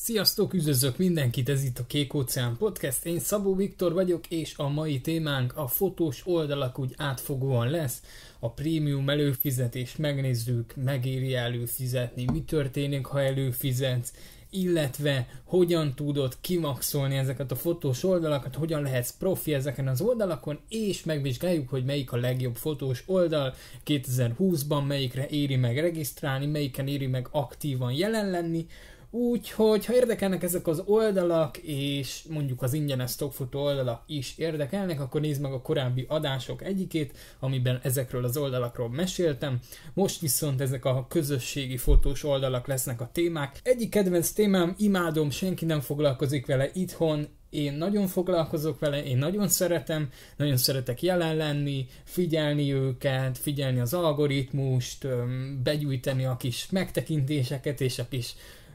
Sziasztok, üdvözlök mindenkit, ez itt a Kék Óceán Podcast, én Szabó Viktor vagyok, és a mai témánk a fotós oldalak úgy átfogóan lesz, a prémium előfizetés, megnézzük, megéri előfizetni, mi történik, ha előfizetsz, illetve hogyan tudod kimaxolni ezeket a fotós oldalakat, hogyan lehetsz profi ezeken az oldalakon, és megvizsgáljuk, hogy melyik a legjobb fotós oldal 2020-ban, melyikre éri meg regisztrálni, melyiken éri meg aktívan jelen lenni, Úgyhogy, ha érdekelnek ezek az oldalak, és mondjuk az ingyenes stockfoto oldalak is érdekelnek, akkor nézd meg a korábbi adások egyikét, amiben ezekről az oldalakról meséltem. Most viszont ezek a közösségi fotós oldalak lesznek a témák. Egyik kedvenc témám, imádom, senki nem foglalkozik vele itthon, én nagyon foglalkozok vele, én nagyon szeretem, nagyon szeretek jelen lenni, figyelni őket, figyelni az algoritmust, begyűjteni a kis megtekintéseket és a kis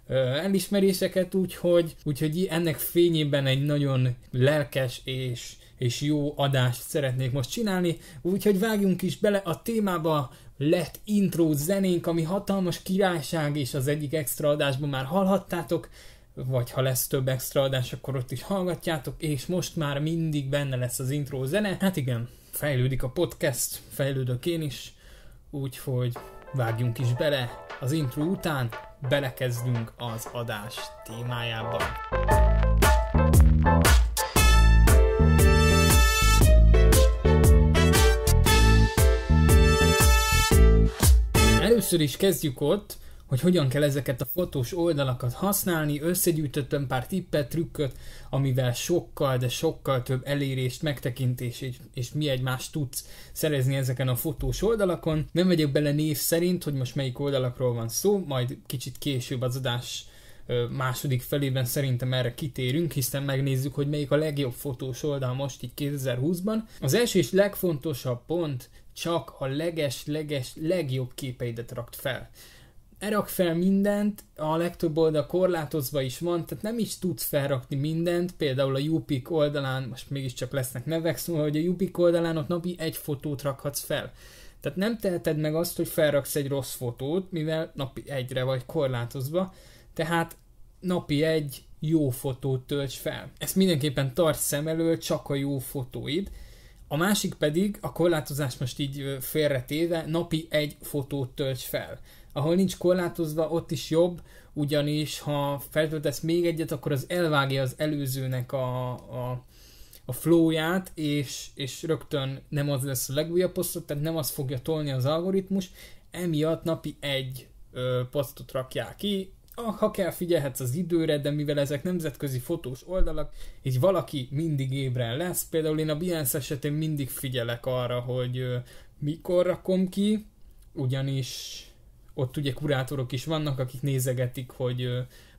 elismeréseket, úgyhogy, úgyhogy ennek fényében egy nagyon lelkes és, és jó adást szeretnék most csinálni, úgyhogy vágjunk is bele a témába, lett intro zenénk, ami hatalmas királyság, és az egyik extra adásban már hallhattátok, vagy ha lesz több extra adás, akkor ott is hallgatjátok, és most már mindig benne lesz az intro zene. Hát igen, fejlődik a podcast, fejlődök én is, úgyhogy Vágjunk is bele, az intro után belekezdünk az adás témájába. Először is kezdjük ott, hogy hogyan kell ezeket a fotós oldalakat használni, összegyűjtöttem pár tippet, trükköt, amivel sokkal, de sokkal több elérést, megtekintést és mi egymást tudsz szerezni ezeken a fotós oldalakon. Nem megyek bele név szerint, hogy most melyik oldalakról van szó, majd kicsit később az adás második felében szerintem erre kitérünk, hiszen megnézzük, hogy melyik a legjobb fotós oldal most így 2020-ban. Az első és legfontosabb pont, csak a leges-leges legjobb képeidet rakt fel erak fel mindent, a legtöbb oldal korlátozva is van, tehát nem is tudsz felrakni mindent, például a Jupik oldalán, most mégiscsak lesznek nevek, szóval, hogy a Jupik oldalán ott napi egy fotót rakhatsz fel. Tehát nem teheted meg azt, hogy felraksz egy rossz fotót, mivel napi egyre vagy korlátozva, tehát napi egy jó fotót tölts fel. Ezt mindenképpen tarts szem elől, csak a jó fotóid. A másik pedig, a korlátozás most így félretéve, napi egy fotót tölts fel ahol nincs korlátozva, ott is jobb, ugyanis ha feltöltesz még egyet, akkor az elvágja az előzőnek a, a, a flowját, és, és rögtön nem az lesz a legújabb posztot, tehát nem az fogja tolni az algoritmus, emiatt napi egy ö, posztot rakják ki, ha kell figyelhetsz az időre, de mivel ezek nemzetközi fotós oldalak, így valaki mindig ébren lesz. Például én a Behance esetén mindig figyelek arra, hogy ö, mikor rakom ki, ugyanis ott ugye kurátorok is vannak, akik nézegetik, hogy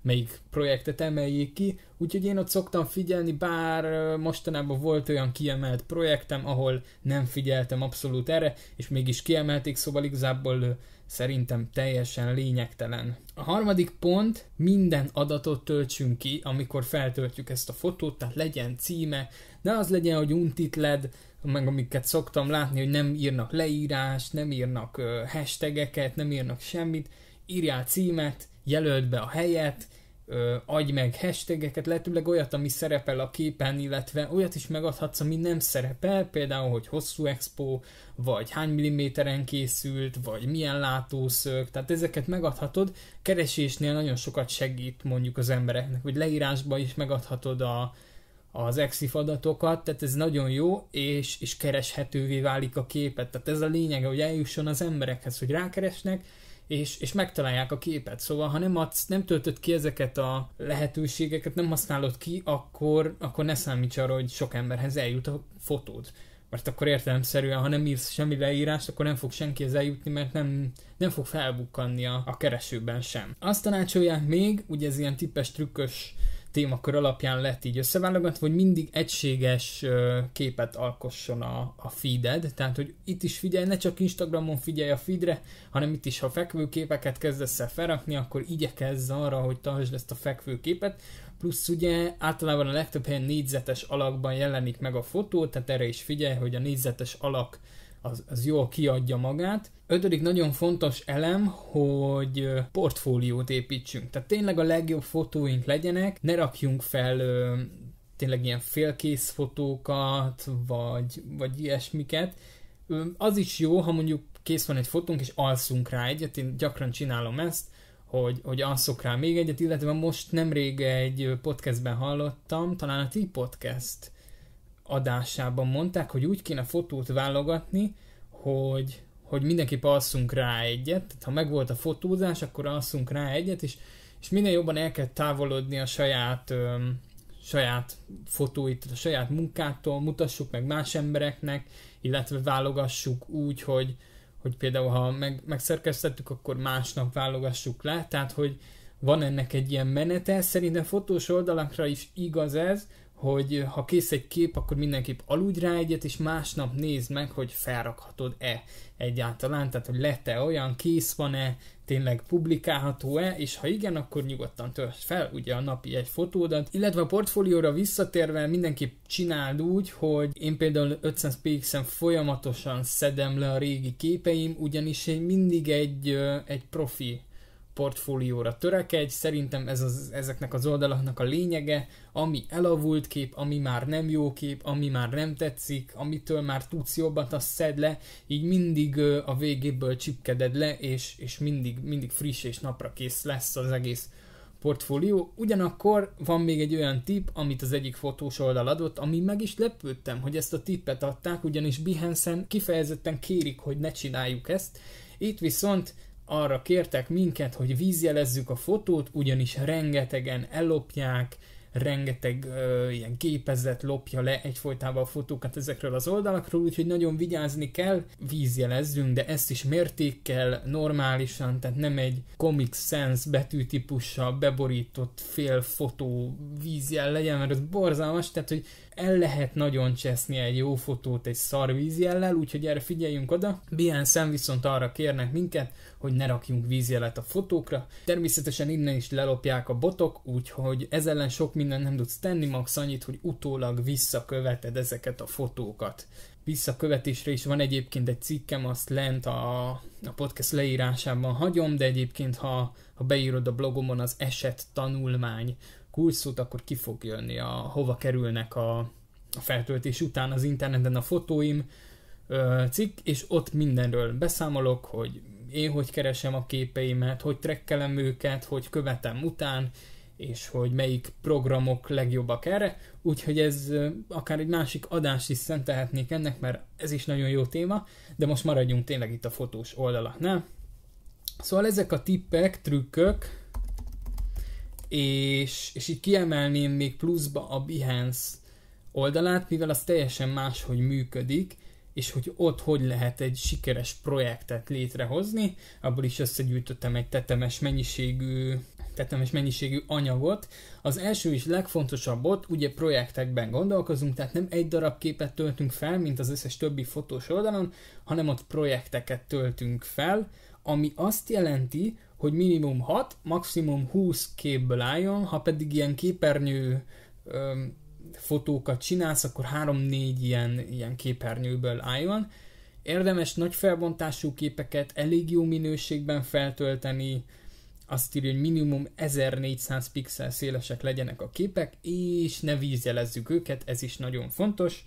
melyik projektet emeljék ki, úgyhogy én ott szoktam figyelni, bár mostanában volt olyan kiemelt projektem, ahol nem figyeltem abszolút erre, és mégis kiemelték, szóval igazából szerintem teljesen lényegtelen. A harmadik pont, minden adatot töltsünk ki, amikor feltöltjük ezt a fotót, tehát legyen címe, ne az legyen, hogy untitled, meg amiket szoktam látni, hogy nem írnak leírást, nem írnak hashtageket, nem írnak semmit, írjál címet, jelöld be a helyet, adj meg hashtageket, lehetőleg olyat, ami szerepel a képen, illetve olyat is megadhatsz, ami nem szerepel, például, hogy hosszú expo, vagy hány milliméteren készült, vagy milyen látószög, tehát ezeket megadhatod, keresésnél nagyon sokat segít mondjuk az embereknek, hogy leírásba is megadhatod a, az EXIF adatokat, tehát ez nagyon jó, és, és kereshetővé válik a képet. Tehát ez a lényege, hogy eljusson az emberekhez, hogy rákeresnek, és, és megtalálják a képet. Szóval, ha nem, adsz, nem töltöd ki ezeket a lehetőségeket, nem használod ki, akkor, akkor ne számíts arra, hogy sok emberhez eljut a fotód. Mert akkor értelemszerűen, ha nem írsz semmi leírást, akkor nem fog senkihez eljutni, mert nem, nem fog felbukkanni a, a keresőben sem. Azt tanácsolják még, ugye ez ilyen tippes, trükkös témakör alapján lett így összeválogatva, hogy mindig egységes képet alkosson a, a feeded, tehát hogy itt is figyelj, ne csak Instagramon figyelj a feedre, hanem itt is, ha képeket kezdesz el felrakni, akkor igyekezz arra, hogy tartsd ezt a fekvő képet. plusz ugye általában a legtöbb helyen négyzetes alakban jelenik meg a fotó, tehát erre is figyelj, hogy a négyzetes alak az, az jól kiadja magát. Ötödik nagyon fontos elem, hogy portfóliót építsünk. Tehát tényleg a legjobb fotóink legyenek, ne rakjunk fel ö, tényleg ilyen félkész fotókat, vagy, vagy ilyesmiket. Ö, az is jó, ha mondjuk kész van egy fotónk, és alszunk rá egyet, én gyakran csinálom ezt, hogy, hogy alszok rá még egyet, illetve most nemrég egy podcastben hallottam, talán a ti podcast adásában mondták, hogy úgy kéne fotót válogatni, hogy, hogy mindenképp alszunk rá egyet, tehát ha megvolt a fotózás, akkor alszunk rá egyet, és, és minél jobban el kell távolodni a saját, ö, saját fotóit, a saját munkától, mutassuk meg más embereknek, illetve válogassuk úgy, hogy, hogy például ha meg, megszerkesztettük, akkor másnap válogassuk le, tehát hogy van ennek egy ilyen menete, szerintem fotós oldalakra is igaz ez, hogy ha kész egy kép, akkor mindenképp aludj rá egyet, és másnap nézd meg, hogy felrakhatod-e egyáltalán, tehát hogy lett-e olyan, kész van-e, tényleg publikálható-e, és ha igen, akkor nyugodtan töltsd fel ugye a napi egy fotódat, illetve a portfólióra visszatérve mindenképp csináld úgy, hogy én például 500 px-en folyamatosan szedem le a régi képeim, ugyanis én mindig egy, egy profi portfólióra törekedj, szerintem ez az, ezeknek az oldalaknak a lényege, ami elavult kép, ami már nem jó kép, ami már nem tetszik, amitől már tudsz jobbat, azt szed le, így mindig a végéből csipkeded le, és, és mindig, mindig friss és napra kész lesz az egész portfólió. Ugyanakkor van még egy olyan tip, amit az egyik fotós oldal adott, ami meg is lepődtem, hogy ezt a tippet adták, ugyanis Behance-en kifejezetten kérik, hogy ne csináljuk ezt. Itt viszont arra kértek minket, hogy vízjelezzük a fotót, ugyanis rengetegen ellopják, rengeteg ö, ilyen gépezet lopja le egyfolytában a fotókat ezekről az oldalakról, úgyhogy nagyon vigyázni kell, vízjelezzünk, de ezt is mértékkel, normálisan, tehát nem egy Comic Sans betűtípussal beborított fél fotó vízjel legyen, mert ez borzalmas, tehát hogy el lehet nagyon cseszni egy jó fotót egy szar vízjellel, úgyhogy erre figyeljünk oda. Bien szem viszont arra kérnek minket, hogy ne rakjunk vízjelet a fotókra. Természetesen innen is lelopják a botok, úgyhogy ez ellen sok minden nem tudsz tenni, max annyit, hogy utólag visszaköveted ezeket a fotókat visszakövetésre is van egyébként egy cikkem, azt lent a, a podcast leírásában hagyom, de egyébként ha, ha beírod a blogomon az eset tanulmány kulszót, akkor ki fog jönni, a, hova kerülnek a, a feltöltés után az interneten a fotóim ö, cikk, és ott mindenről beszámolok, hogy én hogy keresem a képeimet, hogy trekkelem őket, hogy követem után, és hogy melyik programok legjobbak erre, úgyhogy ez akár egy másik adást is szentelhetnék ennek, mert ez is nagyon jó téma, de most maradjunk tényleg itt a fotós oldalaknál. Szóval ezek a tippek, trükkök, és, és itt kiemelném még pluszba a Behance oldalát, mivel az teljesen máshogy működik, és hogy ott hogy lehet egy sikeres projektet létrehozni, abból is összegyűjtöttem egy tetemes mennyiségű tetemes mennyiségű anyagot. Az első és legfontosabb ott, ugye projektekben gondolkozunk, tehát nem egy darab képet töltünk fel, mint az összes többi fotós oldalon, hanem ott projekteket töltünk fel, ami azt jelenti, hogy minimum 6, maximum 20 képből álljon, ha pedig ilyen képernyő ö, fotókat csinálsz, akkor 3-4 ilyen, ilyen képernyőből álljon. Érdemes nagy felbontású képeket elég jó minőségben feltölteni, azt írja, hogy minimum 1400 pixel szélesek legyenek a képek, és ne vízjelezzük őket, ez is nagyon fontos.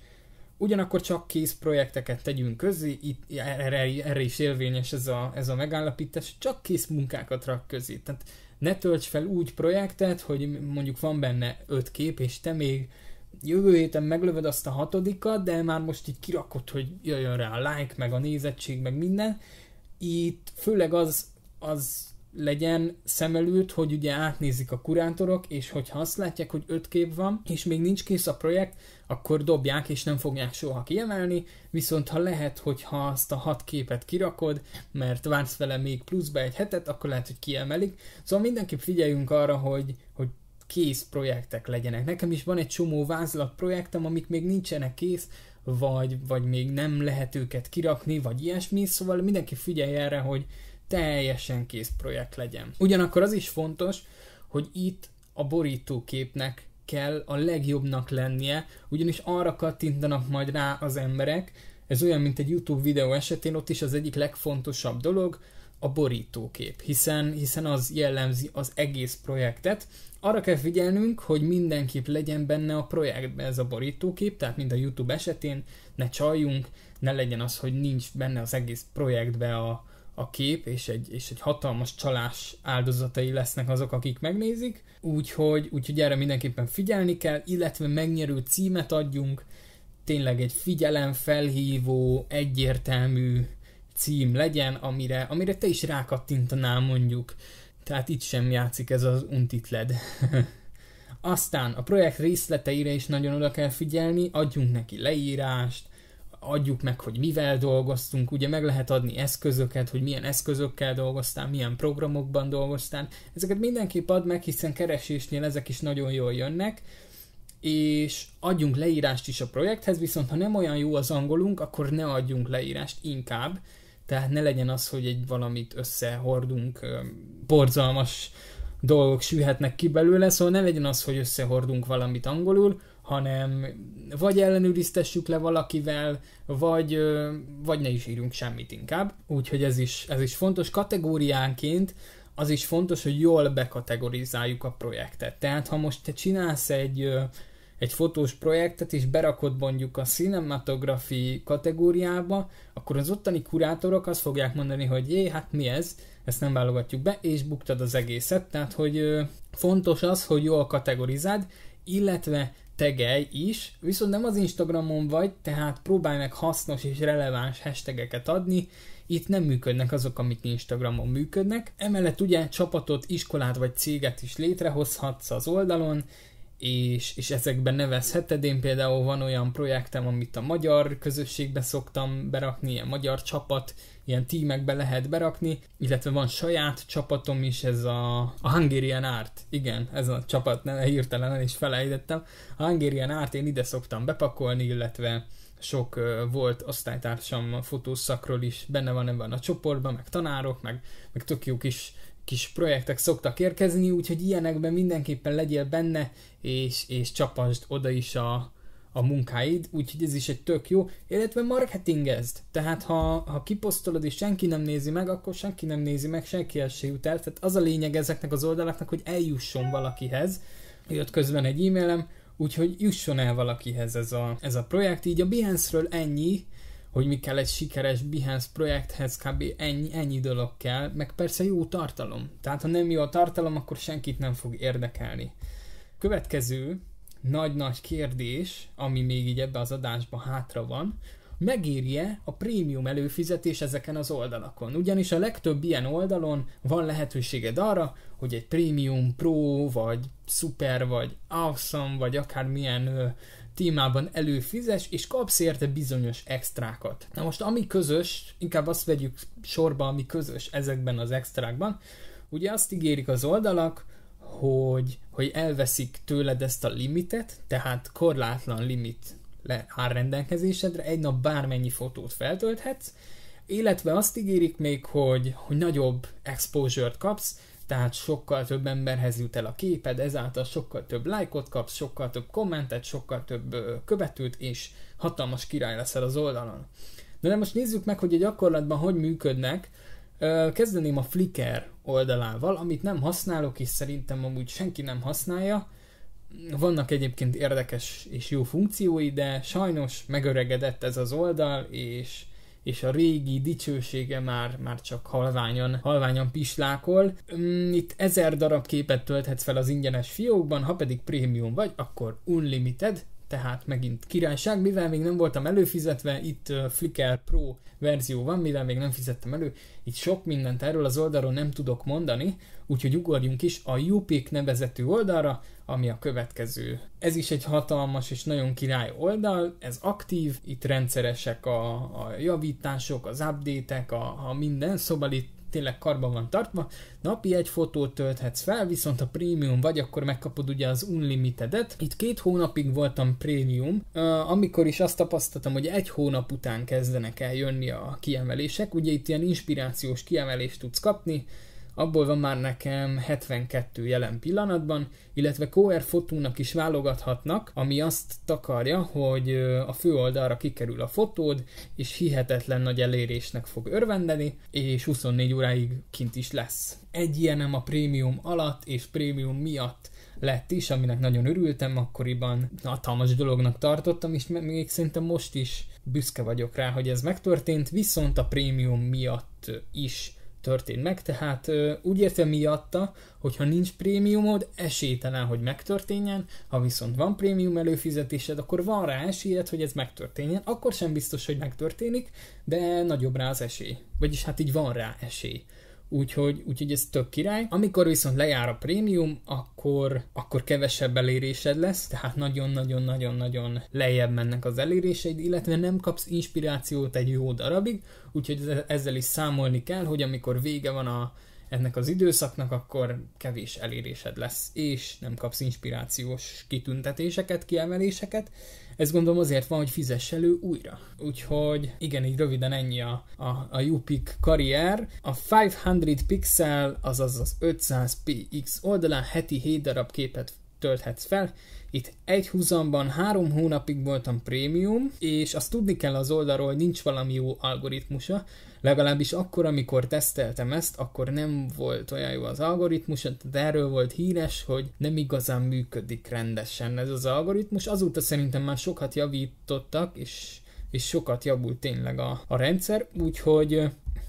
Ugyanakkor csak projekteket tegyünk közé, itt, erre, erre is élvényes ez a, ez a megállapítás, csak kész munkákat rak közé. Tehát ne tölts fel úgy projektet, hogy mondjuk van benne öt kép, és te még jövő héten meglövöd azt a hatodikat, de már most így kirakod, hogy jöjjön rá a like, meg a nézettség, meg minden. Itt főleg az, az legyen szem előtt, hogy ugye átnézik a kurátorok, és hogyha azt látják, hogy öt kép van, és még nincs kész a projekt, akkor dobják, és nem fogják soha kiemelni, viszont ha lehet, hogyha azt a hat képet kirakod, mert vársz vele még pluszba egy hetet, akkor lehet, hogy kiemelik. Szóval mindenképp figyeljünk arra, hogy, hogy kész projektek legyenek. Nekem is van egy csomó vázlat projektem, amik még nincsenek kész, vagy, vagy még nem lehet őket kirakni, vagy ilyesmi, szóval mindenki figyelj erre, hogy, teljesen kész projekt legyen. Ugyanakkor az is fontos, hogy itt a borítóképnek kell a legjobbnak lennie, ugyanis arra kattintanak majd rá az emberek, ez olyan, mint egy YouTube videó esetén, ott is az egyik legfontosabb dolog a borítókép, hiszen, hiszen az jellemzi az egész projektet. Arra kell figyelnünk, hogy mindenképp legyen benne a projektben ez a borítókép, tehát mind a YouTube esetén ne csaljunk, ne legyen az, hogy nincs benne az egész projektbe a, a kép, és egy, és egy hatalmas csalás áldozatai lesznek azok, akik megnézik, úgyhogy, úgyhogy erre mindenképpen figyelni kell, illetve megnyerő címet adjunk, tényleg egy felhívó, egyértelmű cím legyen, amire, amire te is rákattintanál mondjuk. Tehát itt sem játszik ez az untitled. Aztán a projekt részleteire is nagyon oda kell figyelni, adjunk neki leírást, adjuk meg, hogy mivel dolgoztunk, ugye meg lehet adni eszközöket, hogy milyen eszközökkel dolgoztál, milyen programokban dolgoztál. Ezeket mindenképp add meg, hiszen keresésnél ezek is nagyon jól jönnek, és adjunk leírást is a projekthez, viszont ha nem olyan jó az angolunk, akkor ne adjunk leírást inkább, tehát ne legyen az, hogy egy valamit összehordunk, borzalmas dolgok sülhetnek ki belőle, szóval ne legyen az, hogy összehordunk valamit angolul, hanem vagy ellenőriztessük le valakivel, vagy, vagy ne is írunk semmit inkább. Úgyhogy ez is, ez is fontos. Kategóriánként az is fontos, hogy jól bekategorizáljuk a projektet. Tehát ha most te csinálsz egy, egy fotós projektet, és berakod mondjuk a cinematografi kategóriába, akkor az ottani kurátorok azt fogják mondani, hogy jé, hát mi ez, ezt nem válogatjuk be, és buktad az egészet. Tehát, hogy fontos az, hogy jól kategorizáld, illetve tegelj is, viszont nem az Instagramon vagy, tehát próbálj meg hasznos és releváns hashtageket adni, itt nem működnek azok, amik Instagramon működnek. Emellett ugye csapatot, iskolát vagy céget is létrehozhatsz az oldalon, és, és ezekben nevezheted. Én például van olyan projektem, amit a magyar közösségbe szoktam berakni, ilyen magyar csapat, ilyen tímekbe lehet berakni, illetve van saját csapatom is, ez a, a Hungarian Art, igen, ez a csapat neve hirtelen is felejtettem. A Hungarian Art én ide szoktam bepakolni, illetve sok volt osztálytársam fotószakról is benne van ebben a csoportban, meg tanárok, meg, meg tök jó kis kis projektek szoktak érkezni, úgyhogy ilyenekben mindenképpen legyél benne, és, és csapasd oda is a, a munkáid, úgyhogy ez is egy tök jó, illetve marketingezd. Tehát ha, ha kiposztolod és senki nem nézi meg, akkor senki nem nézi meg, senki el se jut el. Tehát az a lényeg ezeknek az oldalaknak, hogy eljusson valakihez. Jött közben egy e-mailem, úgyhogy jusson el valakihez ez a, ez a projekt. Így a Behance-ről ennyi, hogy mi kell egy sikeres Behance projekthez, kb. Ennyi, ennyi dolog kell, meg persze jó tartalom. Tehát ha nem jó a tartalom, akkor senkit nem fog érdekelni. Következő nagy-nagy kérdés, ami még így ebbe az adásba hátra van, megírje a prémium előfizetés ezeken az oldalakon. Ugyanis a legtöbb ilyen oldalon van lehetőséged arra, hogy egy prémium pro, vagy super, vagy awesome, vagy akármilyen témában előfizes, és kapsz érte bizonyos extrákat. Na most ami közös, inkább azt vegyük sorba, ami közös ezekben az extrákban, ugye azt ígérik az oldalak, hogy, hogy elveszik tőled ezt a limitet, tehát korlátlan limit le áll rendelkezésedre, egy nap bármennyi fotót feltölthetsz, illetve azt ígérik még, hogy, hogy nagyobb exposure-t kapsz, tehát sokkal több emberhez jut el a képed, ezáltal sokkal több lájkot kapsz, sokkal több kommentet, sokkal több követőt, és hatalmas király leszel az oldalon. De, de most nézzük meg, hogy a gyakorlatban hogy működnek. Kezdeném a Flickr oldalával, amit nem használok, és szerintem amúgy senki nem használja. Vannak egyébként érdekes és jó funkciói, de sajnos megöregedett ez az oldal, és és a régi dicsősége már, már csak halványan, halványan pislákol. Mm, itt ezer darab képet tölthetsz fel az ingyenes fiókban, ha pedig prémium vagy, akkor unlimited, tehát megint királyság, mivel még nem voltam előfizetve, itt Flickr Pro verzió van, mivel még nem fizettem elő, itt sok mindent erről az oldalról nem tudok mondani, úgyhogy ugorjunk is a Jupik nevezetű oldalra, ami a következő. Ez is egy hatalmas és nagyon király oldal, ez aktív, itt rendszeresek a, a javítások, az update a, a minden, szóval itt tényleg karban van tartva, napi egy fotót tölthetsz fel, viszont a prémium vagy, akkor megkapod ugye az unlimitedet. Itt két hónapig voltam prémium, amikor is azt tapasztaltam, hogy egy hónap után kezdenek el jönni a kiemelések, ugye itt ilyen inspirációs kiemelést tudsz kapni, abból van már nekem 72 jelen pillanatban, illetve QR fotónak is válogathatnak, ami azt takarja, hogy a főoldalra kikerül a fotód, és hihetetlen nagy elérésnek fog örvendeni, és 24 óráig kint is lesz. Egy ilyenem a prémium alatt és prémium miatt lett is, aminek nagyon örültem, akkoriban hatalmas dolognak tartottam, és még szerintem most is büszke vagyok rá, hogy ez megtörtént, viszont a prémium miatt is történt meg, tehát úgy értem miatta, hogyha nincs prémiumod, esélytelen, hogy megtörténjen, ha viszont van prémium előfizetésed, akkor van rá esélyed, hogy ez megtörténjen, akkor sem biztos, hogy megtörténik, de nagyobb rá az esély. Vagyis hát így van rá esély úgyhogy, úgyhogy ez tök király. Amikor viszont lejár a prémium, akkor, akkor kevesebb elérésed lesz, tehát nagyon-nagyon-nagyon-nagyon lejjebb mennek az eléréseid, illetve nem kapsz inspirációt egy jó darabig, úgyhogy ezzel is számolni kell, hogy amikor vége van a, ennek az időszaknak, akkor kevés elérésed lesz, és nem kapsz inspirációs kitüntetéseket, kiemeléseket, ez gondolom azért van, hogy fizess elő újra. Úgyhogy igen, így röviden ennyi a, a, a UPIC karrier. A 500 pixel, azaz az 500 px oldalán heti 7 darab képet tölthetsz fel. Itt egy húzamban három hónapig voltam prémium, és azt tudni kell az oldalról, hogy nincs valami jó algoritmusa. Legalábbis akkor, amikor teszteltem ezt, akkor nem volt olyan jó az algoritmus, de erről volt híres, hogy nem igazán működik rendesen ez az algoritmus. Azóta szerintem már sokat javítottak, és és sokat javult tényleg a, a rendszer, úgyhogy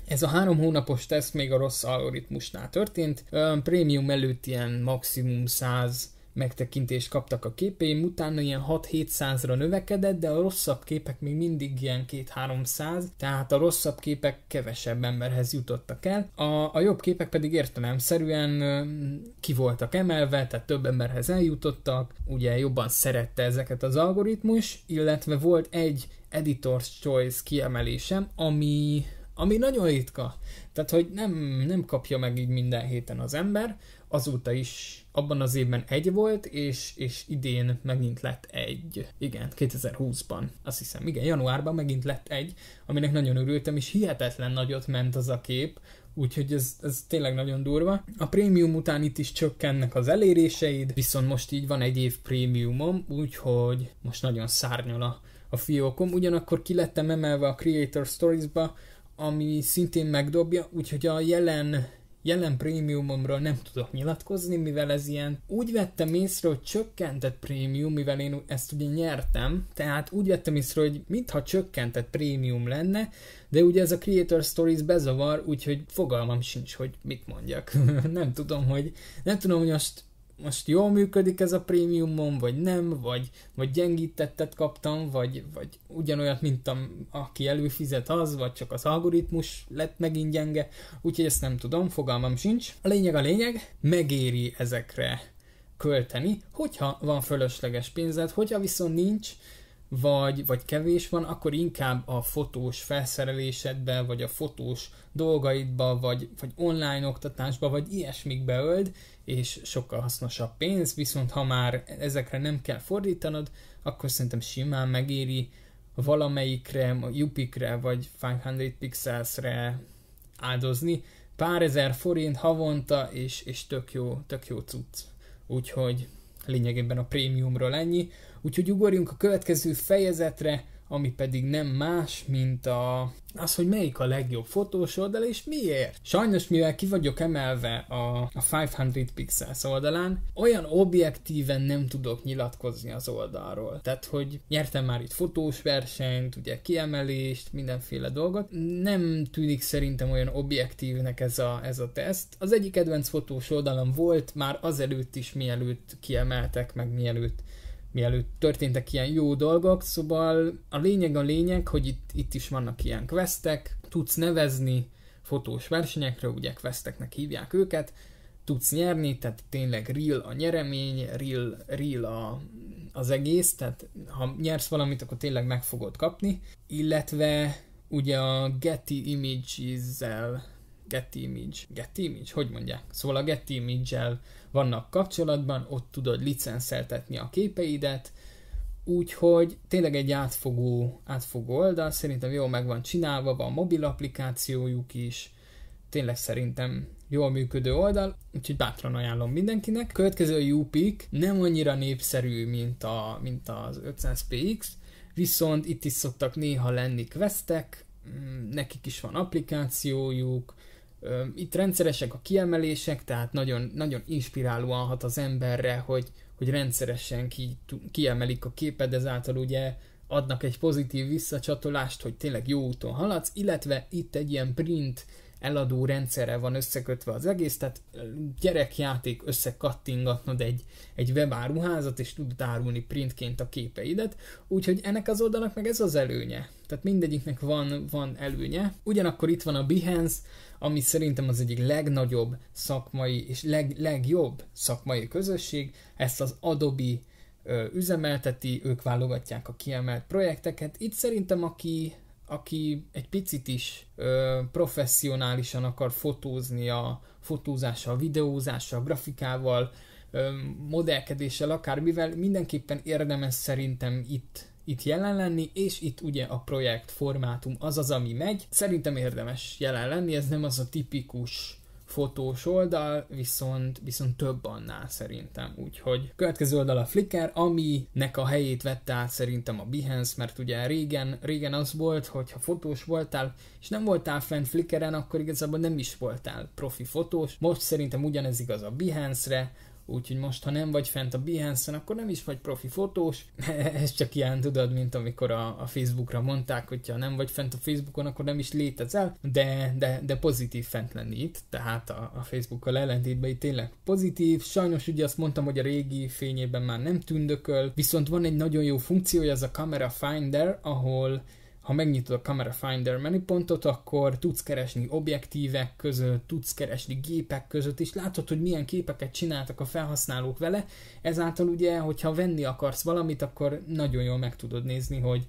ez a három hónapos teszt még a rossz algoritmusnál történt. Prémium előtt ilyen maximum 100 megtekintést kaptak a képeim, utána ilyen 6-700-ra növekedett, de a rosszabb képek még mindig ilyen 2-300, tehát a rosszabb képek kevesebb emberhez jutottak el. A, a jobb képek pedig értelemszerűen ki voltak emelve, tehát több emberhez eljutottak, ugye jobban szerette ezeket az algoritmus, illetve volt egy Editor's Choice kiemelésem, ami, ami nagyon ritka. Tehát, hogy nem, nem kapja meg így minden héten az ember, azóta is abban az évben egy volt, és, és idén megint lett egy. Igen, 2020-ban. Azt hiszem, igen, januárban megint lett egy, aminek nagyon örültem, és hihetetlen nagyot ment az a kép, úgyhogy ez, ez tényleg nagyon durva. A prémium után itt is csökkennek az eléréseid, viszont most így van egy év prémiumom, úgyhogy most nagyon szárnyol a, a fiókom. Ugyanakkor lettem emelve a Creator Stories-ba, ami szintén megdobja, úgyhogy a jelen Jelen prémiumomra nem tudok nyilatkozni, mivel ez ilyen. Úgy vettem észre, hogy csökkentett prémium, mivel én ezt ugye nyertem, tehát úgy vettem észre, hogy mintha csökkentett prémium lenne, de ugye ez a Creator Stories bezavar, úgyhogy fogalmam sincs, hogy mit mondjak. nem tudom, hogy nem tudom, hogy most most jól működik ez a prémiumon, vagy nem, vagy, vagy gyengítettet kaptam, vagy, vagy ugyanolyat, mint a, aki előfizet az, vagy csak az algoritmus lett megint gyenge, úgyhogy ezt nem tudom, fogalmam sincs. A lényeg a lényeg, megéri ezekre költeni, hogyha van fölösleges pénzed, hogyha viszont nincs, vagy, vagy kevés van, akkor inkább a fotós felszerelésedbe, vagy a fotós dolgaidba, vagy, vagy online oktatásba, vagy ilyesmikbe öld, és sokkal hasznosabb pénz, viszont ha már ezekre nem kell fordítanod, akkor szerintem simán megéri valamelyikre, a Jupikre vagy 500 Pixelsre áldozni. Pár ezer forint havonta, és, és tök, jó, tök jó cucc. Úgyhogy lényegében a prémiumról ennyi. Úgyhogy ugorjunk a következő fejezetre, ami pedig nem más, mint a, az, hogy melyik a legjobb fotós oldal és miért. Sajnos, mivel ki vagyok emelve a, a 500 pixels oldalán, olyan objektíven nem tudok nyilatkozni az oldalról. Tehát, hogy nyertem már itt fotós versenyt, ugye kiemelést, mindenféle dolgot. Nem tűnik szerintem olyan objektívnek ez a, ez a teszt. Az egyik kedvenc fotós oldalam volt már azelőtt is, mielőtt kiemeltek, meg mielőtt mielőtt történtek ilyen jó dolgok, szóval a lényeg a lényeg, hogy itt, itt is vannak ilyen questek, tudsz nevezni fotós versenyekre, ugye questeknek hívják őket, tudsz nyerni, tehát tényleg real a nyeremény, real, real a, az egész, tehát ha nyersz valamit, akkor tényleg meg fogod kapni, illetve ugye a Getty Images-zel Getty Image, Getty Image, hogy mondják? Szóval a Getty Image-el vannak kapcsolatban, ott tudod licenszeltetni a képeidet, úgyhogy tényleg egy átfogó, átfogó oldal, szerintem jól meg van csinálva, van mobil applikációjuk is, tényleg szerintem jól működő oldal, úgyhogy bátran ajánlom mindenkinek. Következő a UPIC nem annyira népszerű, mint, a, mint az 500px, viszont itt is szoktak néha lenni questek, mm, nekik is van applikációjuk, itt rendszeresek a kiemelések, tehát nagyon, nagyon inspirálóan hat az emberre, hogy, hogy rendszeresen ki, kiemelik a képed, ezáltal ugye adnak egy pozitív visszacsatolást, hogy tényleg jó úton haladsz, illetve itt egy ilyen print eladó rendszerre van összekötve az egész, tehát gyerekjáték összekattingatnod egy, egy webáruházat, és tudod árulni printként a képeidet, úgyhogy ennek az oldalnak meg ez az előnye. Tehát mindegyiknek van, van előnye. Ugyanakkor itt van a Behance, ami szerintem az egyik legnagyobb szakmai és leg, legjobb szakmai közösség, ezt az Adobe üzemelteti, ők válogatják a kiemelt projekteket. Itt szerintem, aki aki egy picit is ö, professzionálisan akar fotózni a fotózással, videózással, grafikával, ö, modellkedéssel, akármivel, mindenképpen érdemes szerintem itt itt jelen lenni, és itt ugye a projekt formátum az az, ami megy. Szerintem érdemes jelen lenni, ez nem az a tipikus fotós oldal, viszont, viszont több annál szerintem. Úgyhogy következő oldal a Flickr, aminek a helyét vette át szerintem a Behance, mert ugye régen, régen az volt, hogyha fotós voltál, és nem voltál fent Flickeren, akkor igazából nem is voltál profi fotós. Most szerintem ugyanez igaz a Behance-re, úgyhogy most, ha nem vagy fent a Behance-en, akkor nem is vagy profi fotós. Ez csak ilyen, tudod, mint amikor a, a Facebookra mondták, hogy ha nem vagy fent a Facebookon, akkor nem is létezel, de, de, de pozitív fent lenni itt, tehát a, a Facebookkal ellentétben itt tényleg pozitív. Sajnos ugye azt mondtam, hogy a régi fényében már nem tündököl, viszont van egy nagyon jó funkciója, ez a Camera Finder, ahol ha megnyitod a Camera Finder menüpontot, akkor tudsz keresni objektívek között, tudsz keresni gépek között, és látod, hogy milyen képeket csináltak a felhasználók vele. Ezáltal ugye, hogyha venni akarsz valamit, akkor nagyon jól meg tudod nézni, hogy,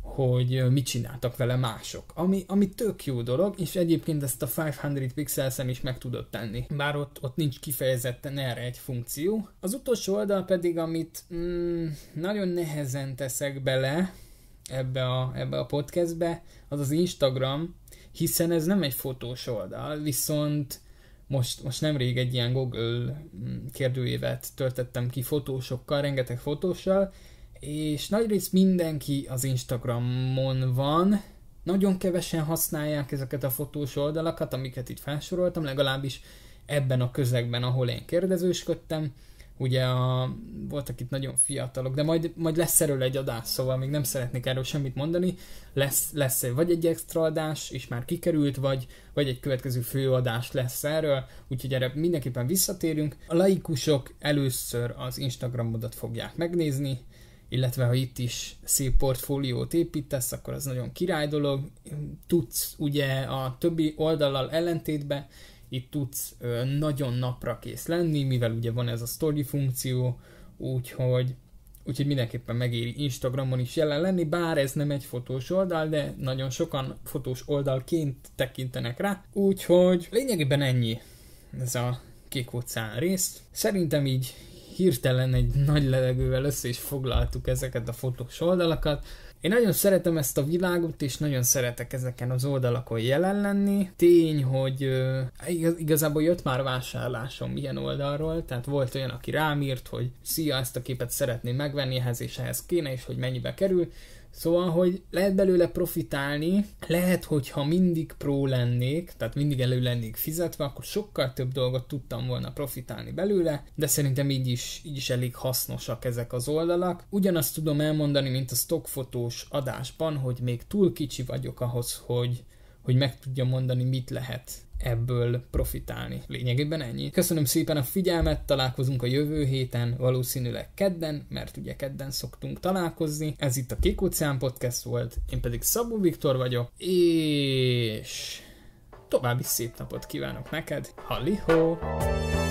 hogy mit csináltak vele mások. Ami, ami tök jó dolog, és egyébként ezt a 500 pixelsen is meg tudod tenni. Bár ott, ott nincs kifejezetten erre egy funkció. Az utolsó oldal pedig, amit mm, nagyon nehezen teszek bele, ebbe a, ebbe a podcastbe, az az Instagram, hiszen ez nem egy fotós oldal, viszont most, most nemrég egy ilyen Google mm, kérdőjévet töltettem ki fotósokkal, rengeteg fotóssal, és nagyrészt mindenki az Instagramon van, nagyon kevesen használják ezeket a fotós oldalakat, amiket itt felsoroltam, legalábbis ebben a közegben, ahol én kérdezősködtem, ugye a, voltak itt nagyon fiatalok, de majd, majd lesz erről egy adás, szóval még nem szeretnék erről semmit mondani. Lesz, lesz vagy egy extra adás, és már kikerült, vagy, vagy egy következő adás lesz erről, úgyhogy erre mindenképpen visszatérünk. A laikusok először az Instagramodat fogják megnézni, illetve ha itt is szép portfóliót építesz, akkor az nagyon király dolog. Tudsz ugye a többi oldallal ellentétben itt tudsz nagyon napra kész lenni, mivel ugye van ez a story funkció, úgyhogy, úgyhogy mindenképpen megéri Instagramon is jelen lenni, bár ez nem egy fotós oldal, de nagyon sokan fotós oldalként tekintenek rá, úgyhogy lényegében ennyi ez a kék utcán rész. Szerintem így hirtelen egy nagy levegővel össze is foglaltuk ezeket a fotós oldalakat, én nagyon szeretem ezt a világot, és nagyon szeretek ezeken az oldalakon jelen lenni. Tény, hogy uh, igazából jött már vásárlásom ilyen oldalról, tehát volt olyan, aki rám írt, hogy szia, ezt a képet szeretném megvenni, ehhez és ehhez kéne, és hogy mennyibe kerül, Szóval, hogy lehet belőle profitálni, lehet, hogyha mindig pró lennék, tehát mindig elő lennék fizetve, akkor sokkal több dolgot tudtam volna profitálni belőle, de szerintem így is, így is elég hasznosak ezek az oldalak. Ugyanazt tudom elmondani, mint a stockfotós adásban, hogy még túl kicsi vagyok ahhoz, hogy, hogy meg tudja mondani, mit lehet ebből profitálni. Lényegében ennyi. Köszönöm szépen a figyelmet, találkozunk a jövő héten, valószínűleg kedden, mert ugye kedden szoktunk találkozni. Ez itt a Kék Podcast volt, én pedig Szabó Viktor vagyok, és további szép napot kívánok neked. Halliho!